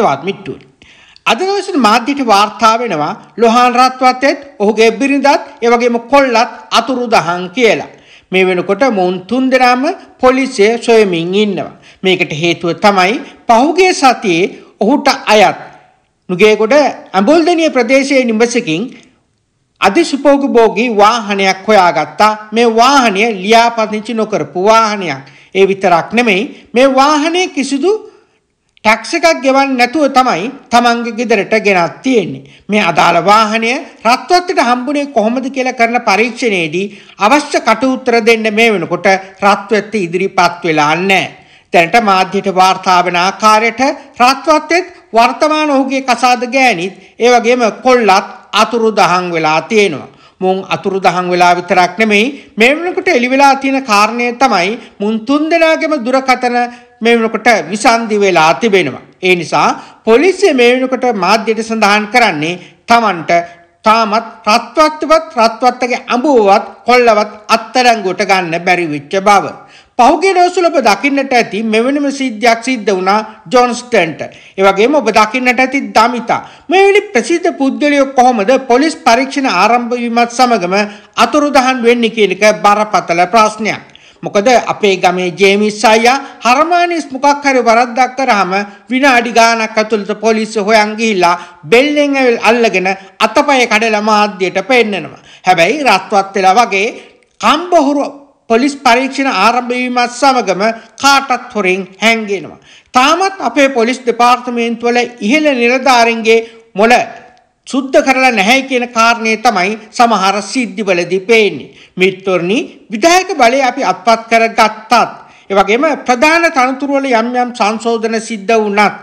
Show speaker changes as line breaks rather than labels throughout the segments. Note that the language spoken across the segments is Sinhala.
හිතවත් මිට්ටුවනි. අද දවසේ මාධ්‍යට වාර්තා වෙනවා ලොහාන් රත්වත්තෙත් ඔහුගේ බිරිඳත් ඒ වගේම කොල්ලත් අතුරුදහන් කියලා. මේ වෙනකොට මොවුන් තුන්දෙනාම පොලිසිය සොයමින් ඉන්නවා. මේකට හේතුව තමයි පහුගිය සතියේ ඔහුට අයත් නුගේගොඩ අඹුල්දෙනිය ප්‍රදේශයේ නිවසකින් අධිසුපෝගභෝගී වාහනයක් හොයාගත්තා. මේ වාහනය ලියාපදිංචි නොකරපු වාහනයක්. ඒ විතරක් නෙමෙයි මේ වාහනේ කිසිදු ටැක්ස් එකක් ගෙවන්න නැතුව තමයි තමන්ගේ ගෙදරට ගෙනත් තියෙන්නේ. මේ අදාළ වාහනය රත්වත්තට හම්බුනේ කොහොමද කියලා කරන පරීක්ෂණයේදී අවශ්‍ය කටඋත්තර දෙන්න මේ වෙනකොට රත්වත්ත ඉදිරිපත් වෙලා නැහැ. දැනට මාධ්‍යට වාර්තා වෙන ආකාරයට රත්වත්තෙත් වර්තමාන ඔහුගේ කසාද ගෑණිත් ඒ වගේම කොල්ලත් අතුරුදහන් වෙලා තියෙනවා. මුන් අතුරුදහන් වෙලා විතරක් නෙමෙයි මේ වෙනකොට එළි වෙලා තියෙන කාරණය තමයි මුන් තුන්දෙනාගේම දුරකතන මේ වෙනකොට විසන්ධි වෙලා තිබෙනවා. ඒ නිසා පොලිසිය මේ වෙනකොට මාධ්‍යයට සඳහන් කරන්නේ Tamanට තාමත් රත්වත්තුවත් රත්වත්තගේ අඹුවවත් කොල්ලවත් අත්තරංගුවට ගන්න බැරි වෙච්ච බව. පහුගේ දවස්වල ඔබ දකින්නට ඇති මෙවැනිම සිද්ධියක් සිද්ධ වුණා ජොන්ස්ටන්ට. ඒ වගේම ඔබ දකින්නට ඇති දමිතා. මෙවැනි ප්‍රසිද්ධ පුද්ගලයෝ කොහොමද පොලිස් පරීක්ෂණ ආරම්භ වීමත් සමගම අතුරුදහන් වෙන්නේ කියන එක බරපතල ප්‍රශ්නයක්. මොකද අපේ ගමේ ජේමිස් අයියා හර්මානිස් මොකක් හරි වරද්දක් කරාම විනාඩි ගාණක් ඇතුළත පොලිසිය හොයන් ගිහිල්ලා බෙල්ලෙන් අල්ලගෙන අතපය කඩලා මාධ්‍යයට පෙන්නනවා. හැබැයි රත්වත් වෙලා වගේ කම්බහුරු පොලිස් පරීක්ෂණ ආරම්භ වීමත් සමගම කාටත් හොරෙන් හැංගෙනවා. තාමත් අපේ පොලිස් දෙපාර්තමේන්තුවල ඉහළ නිලධාරීන්ගේ මොළ සුද්ධ කරලා නැහැ කියන කාරණේ තමයි සමහර සිද්ධිවලදී පේන්නේ. මිත්වරණි විධායක බලය අපි අත්පත් කරගත්තත් ඒ වගේම ප්‍රධාන තනතුරු වල යම් යම් සංශෝධන සිද්ධ වුණත්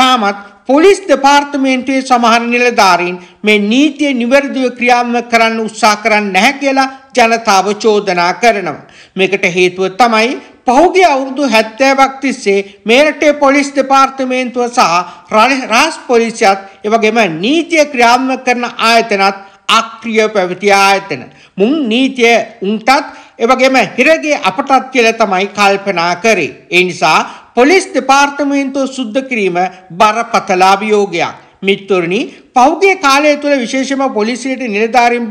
තාමත් පොලිස් දෙපාර්තමේන්තුවේ සමහර නිලධාරීන් මේ නීතිය නිවැරදිව ක්‍රියාත්මක කරන්න උත්සාහ කරන්නේ නැහැ කියලා ජනතාව චෝදනා කරනවා. මේකට හේතුව තමයි පහුගේ අවුරුදු හැත්තෑවක් තිස්සේ මේරටේ පොලිස් දෙපාර්තමේන්තුව සහ රහස් පොලිසියත් එවගේම නීතිය ක්‍රියාත්මක කරන ආයතනත් අක්‍රිය පැවති ආයතන. මුන් නීතිය උන්ටත් එවගේම හිරගේ අපටත් කියලා තමයි කල්පනා කරේ. ඒ නිසා පොලිස් දෙපාර්තමේන්තුව සුද්ධ කිරීම බරපතල අභියෝගයක්. මිත්තුරණි පෞගේ කාලය තුළ විශේෂම පොලිසියට නිලධාරීන්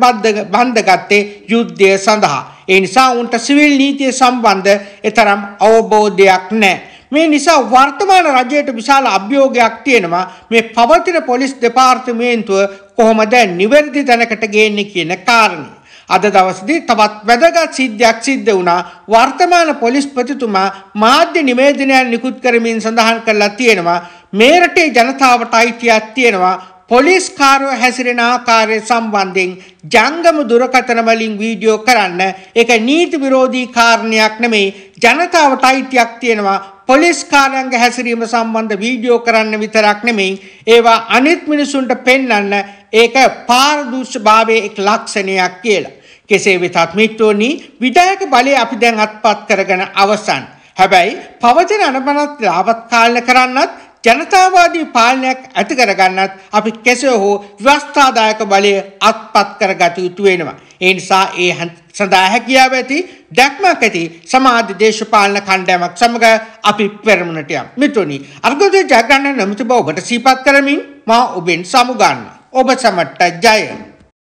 බන්ධගත්තේ යුද්ධය සඳහා. ඒ නිසා උන්ට සිවිල් නීතිය සම්බන්ධ එතරම් අවබෝධයක් නැහැ. මේ නිසා වර්තමාන රජයට විශාල අභියෝගයක් තියෙනවා මේ පවතින පොලිස් දෙපාර්තමේන්තුව කොහොමද නිවැරදි තැනකට ගේන්නේ කියන කාරණේ. අද දවසේදී තවත් වැදගත් සිද්ධියක් සිද්ධ වුණා. වර්තමාන පොලිස්පතිතුමා මාධ්‍ය නිවේදනයක් නිකුත් කරමින් සඳහන් කරලා තියෙනවා මේ රටේ ජනතාවට අයිතියක් තියෙනවා පොලිස්කාරෝ හැසිරෙන ආකාරය සම්බන්ධයෙන් ජංගම දුරකථන වලින් වීඩියෝ කරන්න ඒක නීති විරෝධී කාරණයක් නෙමෙයි ජනතාවට අයිතියක් තියෙනවා පොලිස්කාරයන්ග හැසිරීම සම්බන්ධ වීඩියෝ කරන්න විතරක් නෙමෙයි ඒවා අනිත් මිනිසුන්ට පෙන්වන්න ඒක පාරදූෂ්‍යභාවයේ එක් ලක්ෂණයක් කියලා. කෙසේ වෙතත් මිත්‍රෝනි විධායක බලය අපි දැන් අත්පත් කරගෙන අවසන්. හැබැයි පවතින අනපනත් ලාවත් කාලන කරන්නත් ජනතාවාදී පාලනයක් ඇති කරගන්නත් අපි කෙසේ හෝ ව්‍යවස්ථාදායක බලය අත්පත් කරගත යුතු වෙනවා. ඒ නිසා ඒ සඳහා හැකියාව ඇති දැක්මක් ඇති සමාජ දේශපාලන කණ්ඩායමක් සමග අපි පෙරමුණට යමු. මිතුනි, අර්ගෝදේ ජයගන්න නොමිති බව ඔබට සිහිපත් කරමින් මා ඔබෙන් සමුගන්නවා. ඔබ සමට්ට ජය.